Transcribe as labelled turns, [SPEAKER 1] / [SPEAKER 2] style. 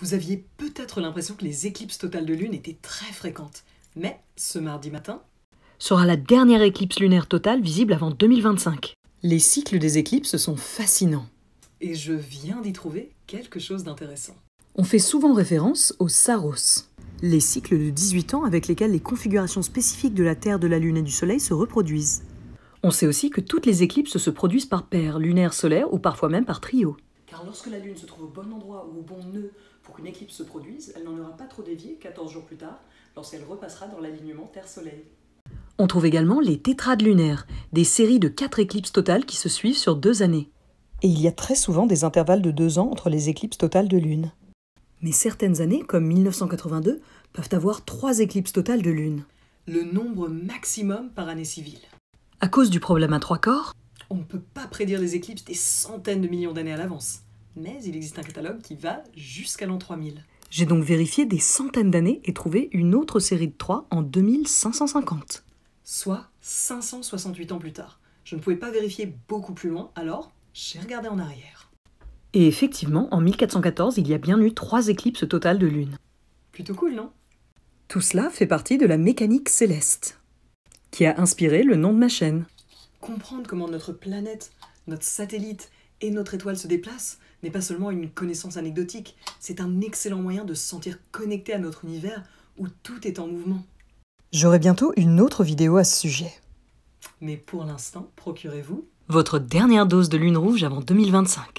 [SPEAKER 1] Vous aviez peut-être l'impression que les éclipses totales de Lune étaient très fréquentes, mais ce mardi matin sera la dernière éclipse lunaire totale visible avant 2025. Les cycles des éclipses sont fascinants. Et je viens d'y trouver quelque chose d'intéressant. On fait souvent référence aux Saros, les cycles de 18 ans avec lesquels les configurations spécifiques de la Terre, de la Lune et du Soleil se reproduisent. On sait aussi que toutes les éclipses se produisent par paires, lunaire, solaire ou parfois même par trio. Car lorsque la Lune se trouve au bon endroit ou au bon nœud pour qu'une éclipse se produise, elle n'en aura pas trop dévié 14 jours plus tard, lorsqu'elle repassera dans l'alignement Terre-Soleil. On trouve également les tétrades lunaires, des séries de quatre éclipses totales qui se suivent sur 2 années. Et il y a très souvent des intervalles de 2 ans entre les éclipses totales de Lune. Mais certaines années, comme 1982, peuvent avoir trois éclipses totales de Lune. Le nombre maximum par année civile. À cause du problème à trois corps, on ne peut pas prédire les éclipses des centaines de millions d'années à l'avance. Mais il existe un catalogue qui va jusqu'à l'an 3000. J'ai donc vérifié des centaines d'années et trouvé une autre série de 3 en 2550. Soit 568 ans plus tard. Je ne pouvais pas vérifier beaucoup plus loin, alors j'ai regardé en arrière. Et effectivement, en 1414, il y a bien eu trois éclipses totales de Lune. Plutôt cool, non Tout cela fait partie de la mécanique céleste, qui a inspiré le nom de ma chaîne comprendre comment notre planète, notre satellite et notre étoile se déplacent n'est pas seulement une connaissance anecdotique, c'est un excellent moyen de se sentir connecté à notre univers où tout est en mouvement. J'aurai bientôt une autre vidéo à ce sujet. Mais pour l'instant, procurez-vous votre dernière dose de lune rouge avant 2025.